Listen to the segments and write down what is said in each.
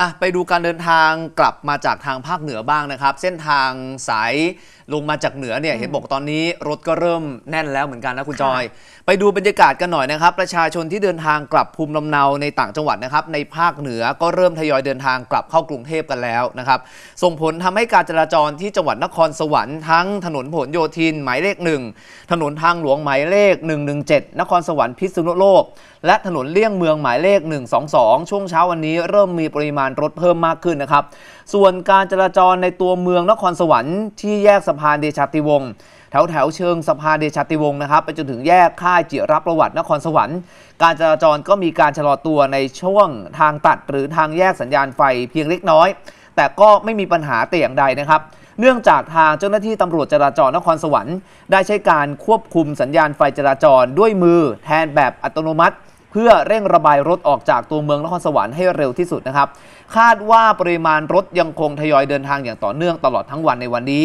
อ่ะไปดูการเดินทางกลับมาจากทางภาคเหนือบ้างนะครับ เส้นทางสายลงมาจากเหนือเนี่ยเห็นบอกตอนนี้รถก็เริ่มแน่นแล้วเหมือนกันนะคุณจอย ไปดูบรรยากาศกันหน่อยนะครับประชาชนที่เดินทางกลับภูมิลำเนาในต่างจังหวัดนะครับ ในภาคเหนือก็เริ่มทยอยเดินทางกลับเข้ากรุงเทพกันแล้วนะครับส่งผลทำให้การจราจรที่จังหวัดนครสวรรค์ทั้งถนนผลโยธินหมายเลขหนึ่งถนนทางหลวงหมายเลข 117 นครสวรรค์พิษณุโลก และถนนเลี่ยงเมืองหมายเลข122 ช่วงเช้าวันนี้เริ่มมีปริมาณรถเพิ่มมากขึ้นนะครับ ส่วนการจราจรในตัวเมืองนครสวรรค์ที่แยกสะพานเดชาติวงศ์แถวแถวเชิงสะพานเดชาติวงศ์นะครับ ไปจนถึงแยกค่ายจิรับประวัตินครสวรรค์ การจราจรก็มีการชะลอตัวในช่วงทางตัดหรือทางแยกสัญญาณไฟเพียงเล็กน้อย แต่ก็ไม่มีปัญหาแต่อย่างใดนะครับเนื่องจากทางเจ้าหน้าที่ตำรวจจราจรนครสวรรค์ ได้ใช้การควบคุมสัญญาณไฟจราจรด้วยมือแทนแบบอัตโนมัติ เพื่อเร่งระบายรถออกจากตัวเมืองนครสวรรค์ให้เร็วที่สุดนะครับ คาดว่าปริมาณรถยังคงทยอยเดินทางอย่างต่อเนื่องตลอดทั้งวันในวันนี้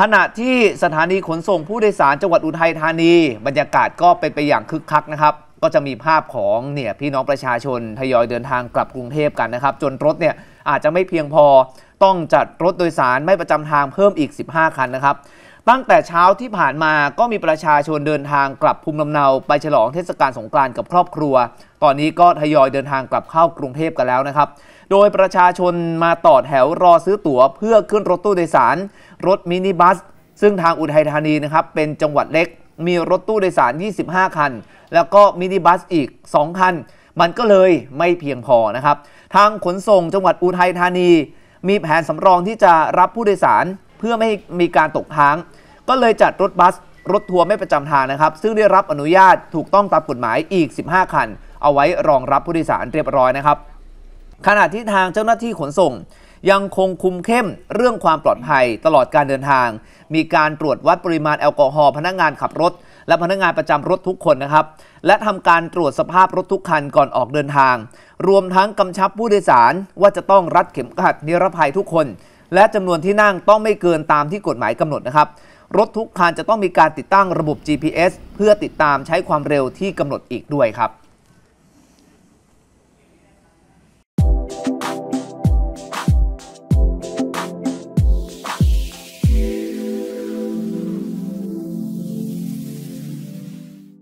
ขณะที่สถานีขนส่งผู้โดยสารจังหวัดอุทัยธานี บรรยากาศก็เป็นไปอย่างคึกคักนะครับ ก็จะมีภาพของเนี่ยพี่น้องประชาชน ทยอยเดินทางกลับกรุงเทพกันนะครับ จนรถเนี่ยอาจจะไม่เพียงพอต้องจัดรถโดยสารไม่ประจำทางเพิ่มอีก 15 คันนะครับตั้งแต่เช้าที่ผ่านมาก็มีประชาชนเดินทางกลับภูมิลำเนาไปฉลองเทศกาลสงกรานต์กับครอบครัว ตอนนี้ก็ทยอยเดินทางกลับเข้ากรุงเทพกันแล้วนะครับ โดยประชาชนมาต่อแถวรอซื้อตั๋วเพื่อขึ้นรถตู้โดยสาร รถมินิบัส ซึ่งทางอุทัยธานีนะครับเป็นจังหวัดเล็ก มีรถตู้โดยสาร 25 คัน แล้วก็มินิบัสอีก 2 คัน มันก็เลยไม่เพียงพอนะครับ ทางขนส่งจังหวัดอุทัยธานีมีแผนสำรองที่จะรับผู้โดยสารเพื่อไม่ให้มีการตกค้าง ก็เลยจัดรถบัสรถทัวร์ไม่ประจำทางนะครับ ซึ่งได้รับอนุญาตถูกต้องตามกฎหมายอีก 15 คัน เอาไว้รองรับผู้โดยสารเรียบร้อยนะครับ ขณะที่ทางเจ้าหน้าที่ขนส่ง ยังคงคุมเข้มเรื่องความปลอดภัยตลอดการเดินทาง มีการตรวจวัดปริมาณแอลกอฮอล์พนักงงานขับรถ และพนักงงานประจำรถทุกคนนะครับ และทำการตรวจสภาพรถทุกคันก่อนออกเดินทาง รวมทั้งกำชับผู้โดยสารว่าจะต้องรัดเข็มขัดนิรภัยทุกคนและจำนวนที่นั่งต้องไม่เกินตามที่กฎหมายกำหนดนะครับ รถทุกคันจะต้องมีการติดตั้งระบบ GPS เพื่อติดตามใช้ความเร็วที่กำหนดอีกด้วยครับ